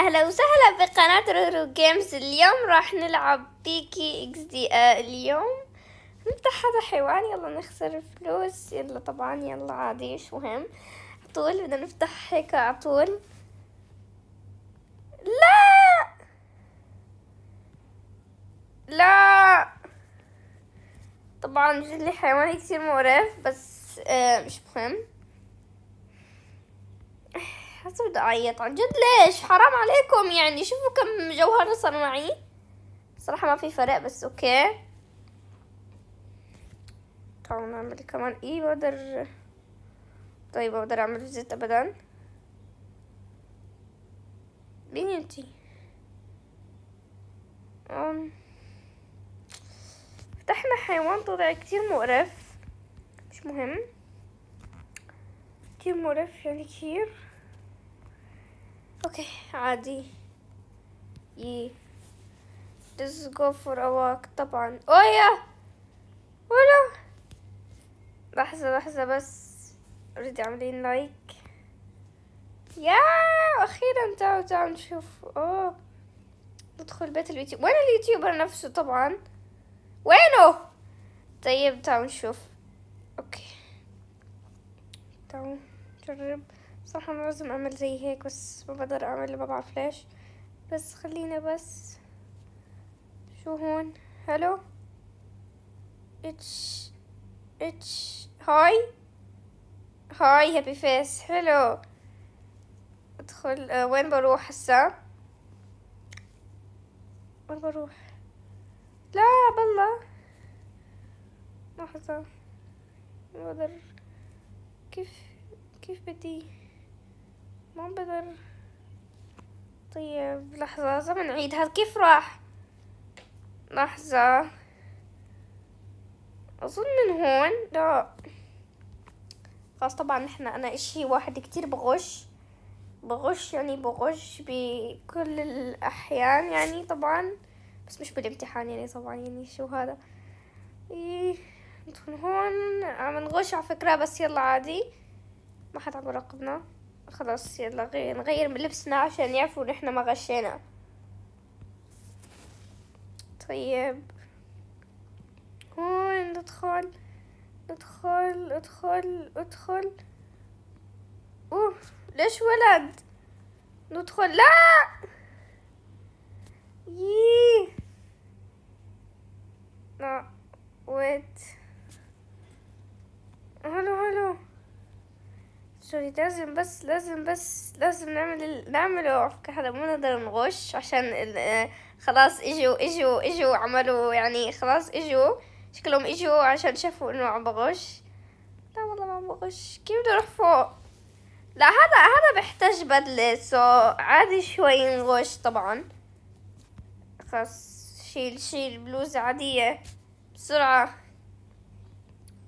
اهلا وسهلا بقناة رورو جيمز اليوم راح نلعب بيكي اكس دي آه اليوم نفتح هذا حيوان يلا نخسر فلوس يلا طبعا يلا عادي مش مهم عطول بدنا نفتح هيك عطول لا لا طبعا جلي حيوان كتير مقرف بس آه مش مهم حاسة بدي أعيط عن جد ليش حرام عليكم يعني شوفوا كم جوهرة صار معي صراحة ما في فرق بس أوكي تعالوا نعمل كمان إيه بقدر طيب بقدر أعمل زيت أبدا مين انتي فتحنا حيوان طلع كتير مقرف مش مهم كتير مقرف يعني كتير okay عادي yeah let's go for a walk طبعا oh yeah ولا لحظة لحظة بس اوريدي عاملين لايك يا اخيرا تعالوا تعالوا نشوف اوه oh. ندخل بيت اليوتيوب وين اليوتيوبر نفسه طبعا وينه طيب تعالوا نشوف اوكي تعالوا نجرب صراحة انا لازم اعمل زي هيك بس ما بقدر اعمل ما بعرف ليش بس خلينا بس شو هون هلو اتش اتش هاي هاي هابي فيس حلو ادخل أه وين بروح هسا وين بروح لا بالله لحظة ما بقدر كيف كيف بدي ما بقدر طيب لحظة لازم نعيد هذا كيف راح لحظة أظن من هون لا خلاص طبعا نحن أنا إشي واحد كتير بغش بغش يعني بغش بكل الأحيان يعني طبعا بس مش بالامتحان يعني طبعا يعني شو هذا إيه من هون عم آه، نغش على فكرة بس يلا عادي ما حد عم يراقبنا خلاص يلا نغير من لبسنا عشان يعرفوا نحنا ما غشينا طيب هون ندخل ادخل ادخل ادخل اوه ليش ولد ندخل لا يي لا ويت هلو هلو سوري لازم بس لازم بس لازم نعمل نعمل وقف هذا مو نقدر نغش عشان خلاص اجوا اجوا اجوا عملوا يعني خلاص اجوا شكلهم اجوا عشان شافوا انه عم بغش لا والله ما عم بغش كيف بدي اروح فوق لا هذا هذا بحتاج بدلة سو عادي شوي نغش طبعا خلاص شيل شيل بلوزة عادية بسرعة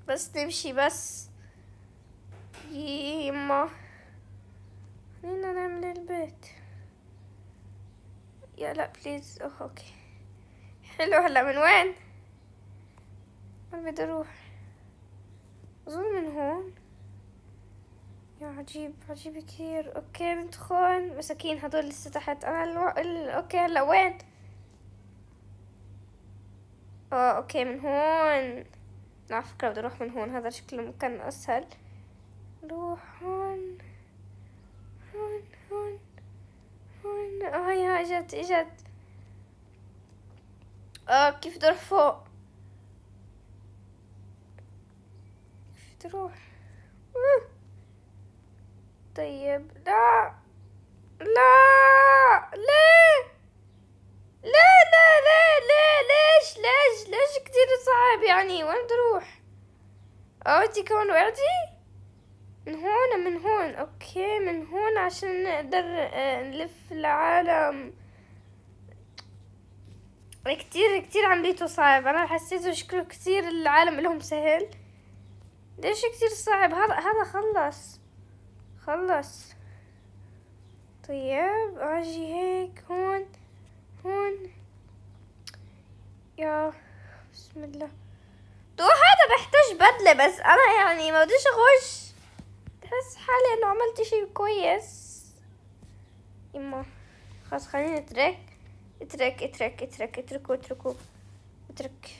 بس نمشي بس يما خلينا نعمل البيت يا لا بليز أوه اوكي حلو هلا من وين ما بدي اروح اظن من هون يا عجيب عجيب كثير اوكي ندخل مساكين هدول لسه تحت انا الو... ال... اوكي هلا وين اه اوكي من هون لا فكرة بدي اروح من هون هذا شكله مكان اسهل روح هون هون هون هون اه يا اجت اجت اه كيف تروح فوق كيف تروح آه. طيب لا لا يعني وين تروح؟ اروح كمان وعدي؟ من هون من هون اوكي من هون عشان نقدر آه، نلف العالم كتير كتير عمليته صعب انا حسيته شكله كتير العالم لهم سهل ليش كتير صعب هذا هذا خلص خلص طيب اجي هيك هون هون يا بسم الله تو هذا بحتاج بدلة بس انا يعني ما بديش اخش بحس حالي انه عملت شيء كويس يما خلاص خليني اترك اترك اترك اترك اتركوا اتركوا اترك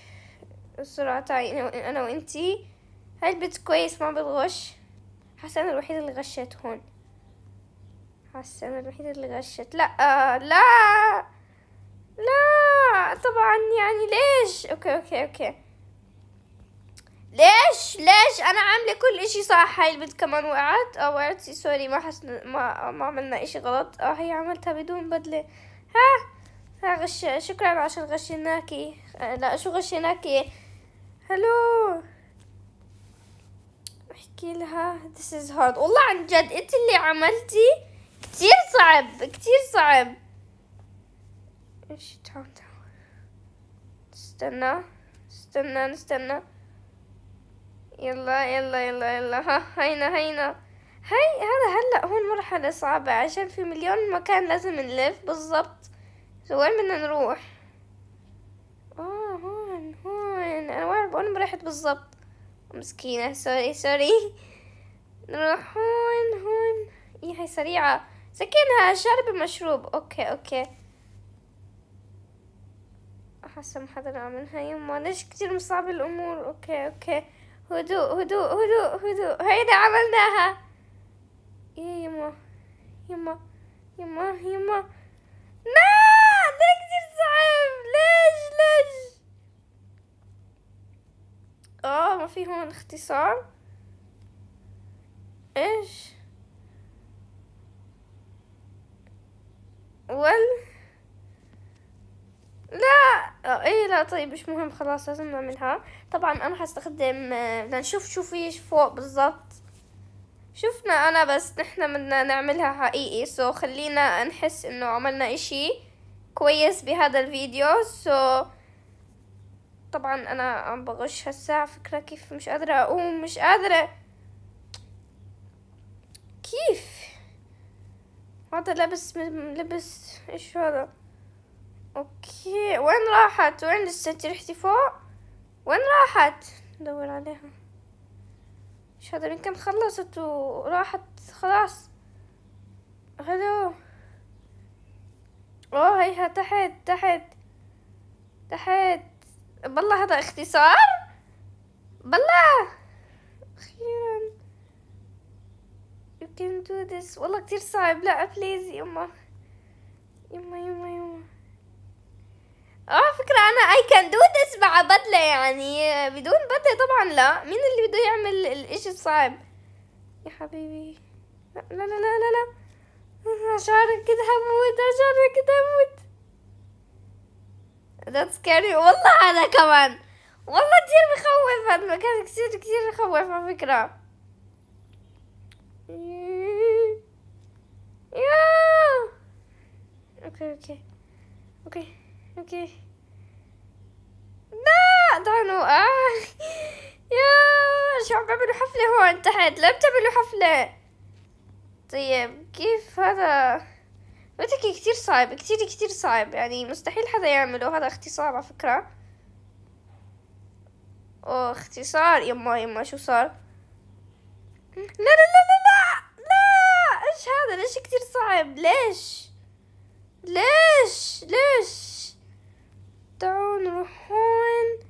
السرعة تاعي انا وانتي هاي البيت كويس ما بتغش حاسة انا الوحيدة اللي غشت هون حاسة انا الوحيدة اللي غشت لا آه لا لا طبعا يعني ليش اوكي اوكي اوكي ليش ليش انا عامله كل اشي صح هاي البنت كمان وقعت اه وقعت سوري ما حسن ما ما عملنا اشي غلط اه هي عملتها بدون بدله ها ها غش شكرا عشان غشيناكي آه، لا شو غشيناكي هلو احكي لها this is hard والله عن جد انت اللي عملتي كتير صعب كتير صعب ايش تعمل تاون استنى استنى استنى يلا يلا يلا يلا ها هينا هينا هاي هذا هلا هون مرحلة صعبة عشان في مليون مكان لازم نلف بالضبط وين بدنا نروح اه هون هون انا وين وين رحت بالضبط مسكينة سوري سوري نروح هون هون ايه هاي سريعة سكينها شارب مشروب اوكي اوكي أحسن ما حدا عملها يما ليش كتير مصعب الامور اوكي اوكي هدوء هدوء هدوء هدوء هيدا عملناها يا يما يما يما يما لا ده كتير صعب ليش ليش اه ما في هون اختصار ايش ول لا آه، اي لا طيب مش مهم خلاص لازم نعملها طبعا انا حستخدم بدنا آه، نشوف شو في فوق بالضبط شفنا انا بس نحنا بدنا نعملها حقيقي سو so, خلينا نحس انه عملنا اشي كويس بهذا الفيديو سو so, طبعا انا عم بغش هالساعة فكرة كيف مش قادرة اقوم مش قادرة كيف هذا لبس لبس ايش هذا اوكي وين راحت وين لساتي رحتي فوق وين راحت ندور عليها مش هذا يمكن خلصت وراحت خلاص هلو اوه هيها تحت تحت تحت بالله هذا اختصار بالله اخيرا you can do this والله كتير صعب لا بليز يما يما يما يما اه فكرة انا اي كان دو ذس مع بدلة يعني بدون بدلة طبعا لا مين اللي بده يعمل الاشي الصعب يا حبيبي لا لا لا لا لا, شعرك كده هموت شعرك كده هموت ذات سكاري والله انا كمان والله كثير بخوف هذا المكان كثير كثير بخوف على فكرة يا اوكي اوكي اوكي اوكي لا دعنوا آه. يا شو عم بعملوا حفلة هون تحت لا بتعملوا حفلة طيب كيف هذا متكي كتير صعب كتير كتير صعب يعني مستحيل حدا يعمله هذا اختصار على فكرة او اختصار يما يما شو صار لا لا لا لا لا لا ايش هذا ليش كتير صعب ليش ليش ليش تعالوا نروحون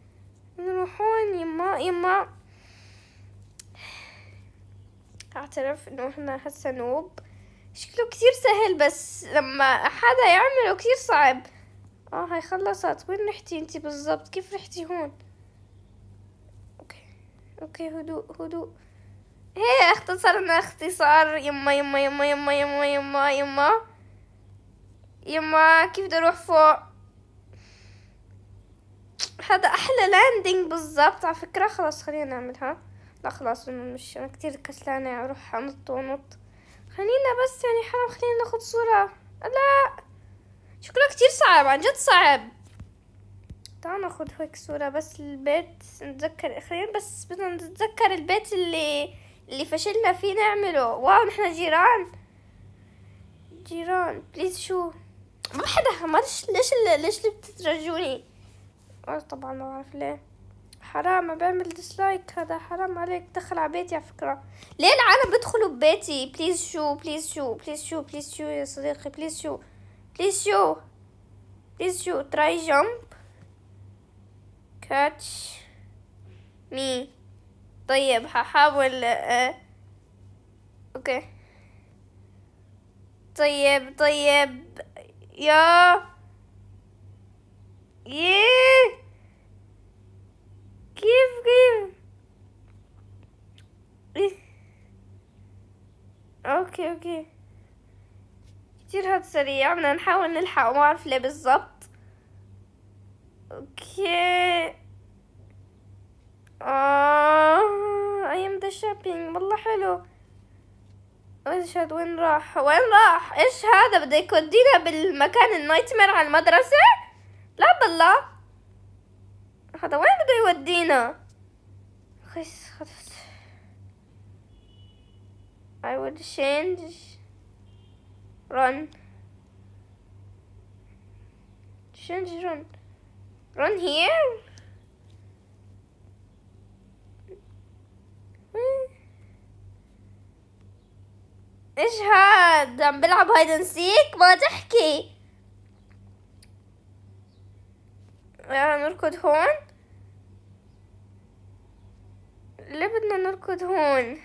نروحون يما يما اعترف انه احنا هسه نوب شكله كتير سهل بس لما حدا يعمله كتير صعب اه هاي خلصت وين رحتي انتي بالضبط كيف رحتي هون اوكي اوكي هدوء هدوء هي اختصرنا اختصار يما يما يما يما يما يما يما يما كيف بدي اروح فوق هذا احلى لاندنج بالظبط على فكره خلاص خلينا نعملها لا خلاص مش انا كتير كسلانه اروح انط وانط خلينا بس يعني حرام خلينا ناخذ صوره لا شكله كتير صعب عن جد صعب تعال ناخذ هيك صوره بس البيت نتذكر خلينا بس بدنا نتذكر البيت اللي اللي فشلنا فيه نعمله واو نحن جيران جيران بليز شو ما حدا ليش ليش ليش اللي بتترجوني اه طبعا ما بعرف ليه حرام بعمل ديسلايك هذا حرام عليك دخل على بيتي على فكرة ليه العالم بيدخلوا ببيتي بليز شو بليز شو بليز شو بليز شو يا صديقي بليز شو بليز شو بليز شو تراي جامب كاتش مي طيب هحاول آه، اوكي طيب طيب يا ايه كيف كيف إيه؟ اوكي اوكي كتير هاد سريع بدنا نحاول نلحق ما اعرف ليه بالضبط اوكي اه اي ام ذا شوبينج والله حلو ايش هاد وين راح وين راح ايش هذا بده يودينا بالمكان النايت مير على المدرسه بالله هذا وين بده يودينا خس خلاص I would change run change run run here ايش هاد عم بلعب هايد سيك ما تحكي آه، نركض هون ليه بدنا نركض هون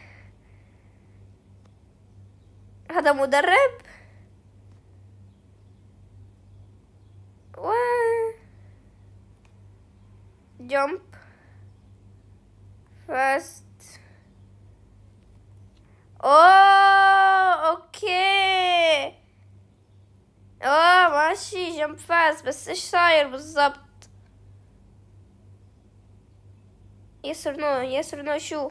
هذا مدرب و جمب فاست اوه اوكي اوه ماشي جمب فاست بس ايش صاير بالضبط يس اور نو يس اور نو شو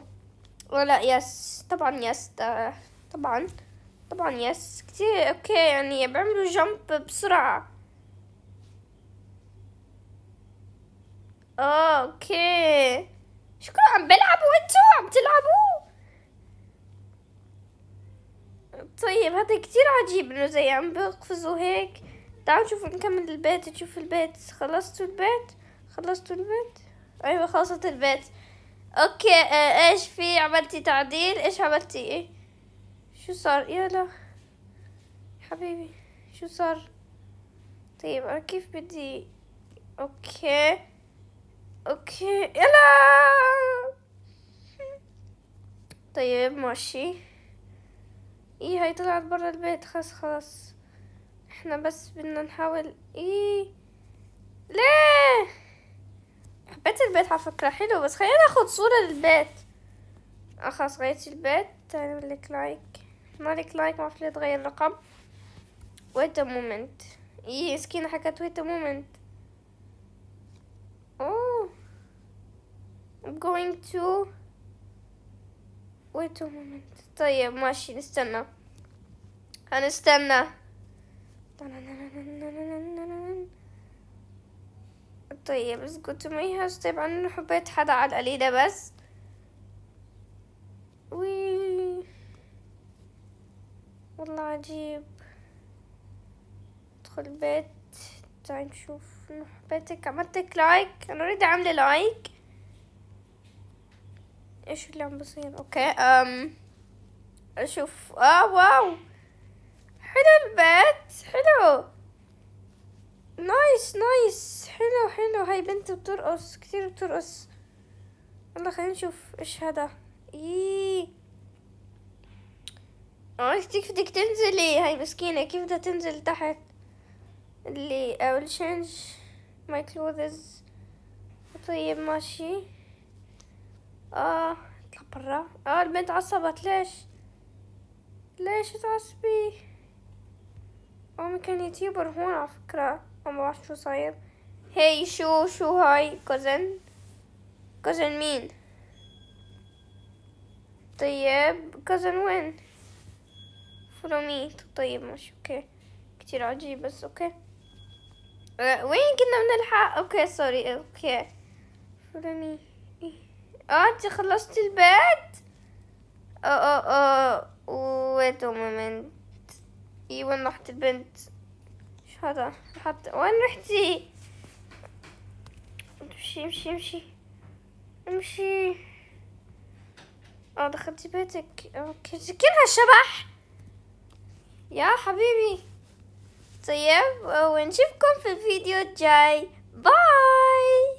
ولا يس طبعا يس آه، طبعا طبعا يس كتير اوكي يعني بعملوا جمب بسرعة آه، اوكي شكرا عم بلعبوا انتوا عم تلعبوا طيب هذا كتير عجيب انه زي عم بقفزوا هيك تعالوا نشوف نكمل البيت نشوف البيت خلصتوا البيت خلصتوا البيت ايوه خلصت البيت اوكي آه، ايش في عملتي تعديل ايش عملتي إيه؟ شو صار يا لا حبيبي شو صار طيب انا كيف بدي اوكي اوكي يلا طيب ماشي ايه هاي طلعت برا البيت خلاص خلاص احنا بس بدنا نحاول ايه ليه حبيت البيت على فكرة حلو بس خلينا ناخد صورة للبيت أه، خلاص غيرت البيت تعمل لك لايك مالك لايك ما في تغير رقم ويت ا مومنت ايه مسكينة حكت ويت ا مومنت اوه I'm going to wait a moment طيب ماشي نستنى هنستنى طيب قلت ما مي طيب عن حبيت حدا على القليلة بس وي والله عجيب ادخل البيت تعال نشوف حبيتك عملتك لايك انا اريد عاملة لايك ايش اللي عم بصير اوكي ام اشوف اه واو حلو البيت حلو نايس نايس حلو حلو هاي بنت بترقص كتير بترقص يلا خلينا نشوف ايش هذا ايه اه كيف بدك تنزلي هاي مسكينة كيف بدها تنزل تحت اللي I آه، will change my clothes طيب ماشي اه اطلع برا اه البنت عصبت ليش ليش تعصبي اه كان يوتيوبر هون على فكرة ما بعرف شو صاير هي شو شو هاي كوزن كوزن مين طيب كوزن وين فرومي طيب مش اوكي كتير عجيب بس اوكي أه، وين كنا بنلحق اوكي سوري اوكي فرومي إيه. اه انت خلصت البيت اه اه اه ويت مومنت ايوه رحت البنت هذا حط وين رحتي امشي امشي امشي امشي اه دخلتي بيتك اوكي كلها هالشبح يا حبيبي طيب آه، ونشوفكم في الفيديو الجاي باي